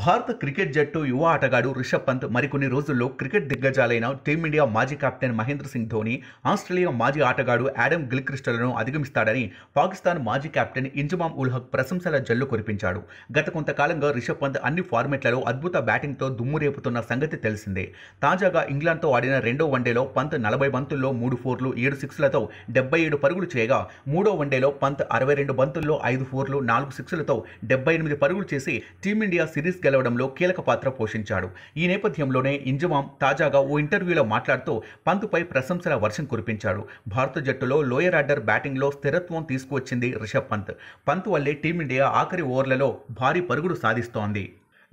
భారత క్రికెట్ జట్టు యువ ఆటగాడు రిషబ్ పంత్ మరికొన్ని రోజుల్లో క్రికెట్ దిగ్గజాలైన టీమిండియా మాజీ కెప్టెన్ మహేంద్ర సింగ్ ధోని ఆస్ట్రేలియా మాజీ ఆటగాడు యాడమ్ గిల్క్రిస్టలను అధిగమిస్తాడని పాకిస్తాన్ మాజీ కెప్టెన్ ఇంజమాం ఉల్ హక్ ప్రశంసల జల్లు కురిపించాడు గత కొంతకాలంగా రిషబ్ పంత్ అన్ని ఫార్మెట్లలో అద్భుత బ్యాటింగ్తో దుమ్ము రేపుతున్న సంగతి తెలిసిందే తాజాగా ఇంగ్లాండ్తో ఆడిన రెండో వన్డేలో పంత్ నలభై బంతుల్లో మూడు ఫోర్లు ఏడు సిక్స్లతో డెబ్బై ఏడు పరుగులు చేయగా మూడో వన్డేలో పంత్ అరవై రెండు బంతుల్లో ఐదు ఫోర్లు నాలుగు సిక్స్లతో డెబ్బై ఎనిమిది పరుగులు చేసి టీమిండియా సిరీస్ సిరీస్ గెలవడంలో కీలక పాత్ర పోషించాడు ఈ నేపథ్యంలోనే ఇంజమాం తాజాగా ఓ ఇంటర్వ్యూలో మాట్లాడుతూ పంతుపై ప్రశంసల వర్షం కురిపించాడు భారత జట్టులో లోయర్ ఆర్డర్ బ్యాటింగ్లో స్థిరత్వం తీసుకువచ్చింది రిషబ్ పంత్ పంత్ వల్లే టీమిండియా ఆఖరి ఓవర్లలో భారీ పరుగుడు సాధిస్తోంది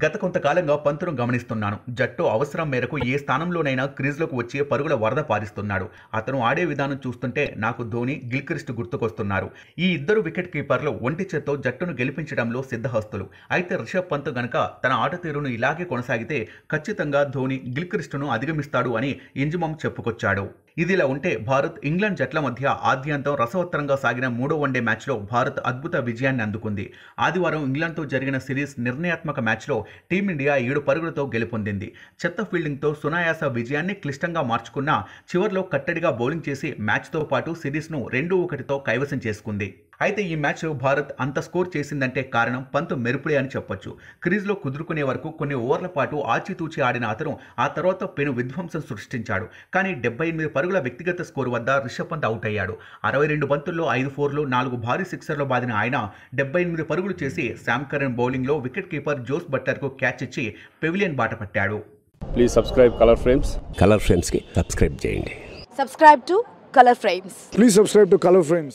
గత కొంతకాలంగా పంతును గమనిస్తున్నాను జట్టు అవసరం మేరకు ఏ స్థానంలోనైనా క్రీజ్లోకి వచ్చి పరుగుల వరద పారిస్తున్నాడు అతను ఆడే విధానం చూస్తుంటే నాకు ధోని గిల్క్రిస్ట్ గుర్తుకొస్తున్నారు ఈ ఇద్దరు వికెట్ కీపర్లు ఒంటి చేత్తో జట్టును గెలిపించడంలో సిద్ధహస్తులు అయితే రిషబ్ పంత్ గనక తన ఆట తీరును ఇలాగే కొనసాగితే ఖచ్చితంగా ధోని గిల్క్రిస్టును అధిగమిస్తాడు అని ఇంజుమం చెప్పుకొచ్చాడు ఇదిలా ఉంటే భారత్ ఇంగ్లాండ్ జట్ల మధ్య ఆద్యంతం రసవత్తరంగా సాగిన మూడో వన్డే మ్యాచ్లో భారత్ అద్భుత విజయాన్ని అందుకుంది ఆదివారం ఇంగ్లాండ్తో జరిగిన సిరీస్ నిర్ణయాత్మక మ్యాచ్లో టీమిండియా ఏడు పరుగులతో గెలుపొందింది చెత్త ఫీల్డింగ్తో సునాయాస విజయాన్ని క్లిష్టంగా మార్చుకున్న చివర్లో కట్టడిగా బౌలింగ్ చేసి మ్యాచ్తో పాటు సిరీస్ను రెండు ఒకటితో కైవసం చేసుకుంది అయితే ఈ మ్యాచ్ భారత్ అంత స్కోర్ చేసిందంటే కారణం పంత్ మెరుపులే అని చెప్పొచ్చు క్రీజ్లో కుదురుకునే వరకు కొన్ని ఓవర్ల పాటు ఆచితూచి ఆడిన అతను ఆ తర్వాత పెను విధ్వంసం సృష్టించాడు కానీ డెబ్బై ఎనిమిది పరుగుల వ్యక్తిగత స్కోర్ వద్ద రిషబ్ పంత్ అవుట్ అయ్యాడు అరవై రెండు బంతుల్లో ఐదు ఫోర్లు నాలుగు భారీ సిక్సర్లు బాదిన ఆయన డెబ్బై ఎనిమిది పరుగులు చేసి శామ్ కరణ్ బౌలింగ్లో వికెట్ కీపర్ జోస్ బట్టర్కు క్యాచ్ ఇచ్చి పెవిలియన్ బాట పట్టాడు please subscribe colour frames colour ఫ్రేమ్స్కి సబ్స్క్రైబ్ చేయండి subscribe to colour frames please subscribe to colour frames